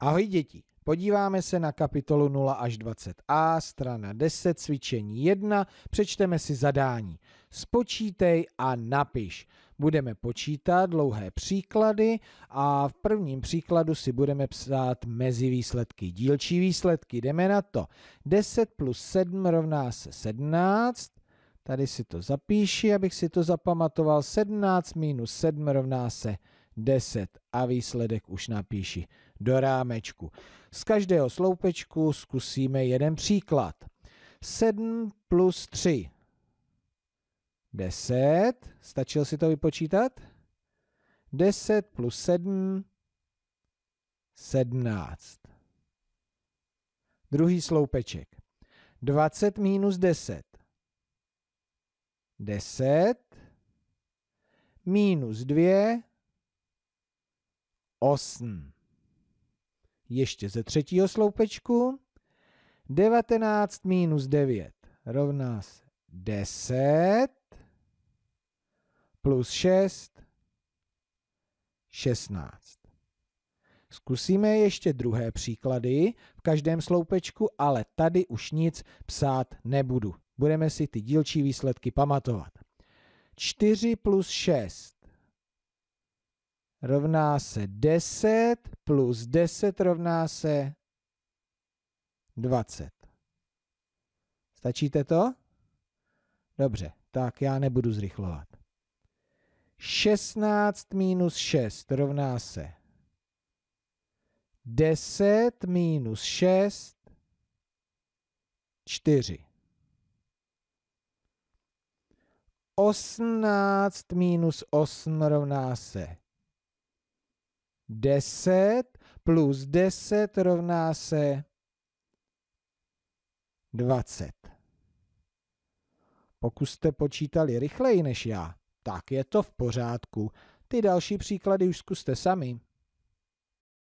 Ahoj děti, podíváme se na kapitolu 0 až 20a, strana 10, cvičení 1, přečteme si zadání. Spočítej a napiš. Budeme počítat dlouhé příklady a v prvním příkladu si budeme psát mezi výsledky. Dílčí výsledky, jdeme na to. 10 plus 7 rovná se 17, Tady si to zapíši, abych si to zapamatoval. 17 minus 7 rovná se 10 a výsledek už napíši do rámečku. Z každého sloupečku zkusíme jeden příklad. 7 plus 3. 10. Stačil si to vypočítat? 10 plus 7. 17. Druhý sloupeček. 20 minus 10. 10 minus 2 8. Ještě ze třetího sloupečku. 19 minus 9 rovná se 10 plus 6, 16. Zkusíme ještě druhé příklady v každém sloupečku, ale tady už nic psát nebudu. Budeme si ty dílčí výsledky pamatovat. 4 plus 6 rovná se 10 plus 10 rovná se 20. Stačíte to? Dobře, tak já nebudu zrychlovat. 16 minus 6 rovná se 10 minus 6, 4. 18 minus 8 rovná se 10 plus 10 rovná se 20. Pokud jste počítali rychleji než já, tak je to v pořádku. Ty další příklady už zkuste sami.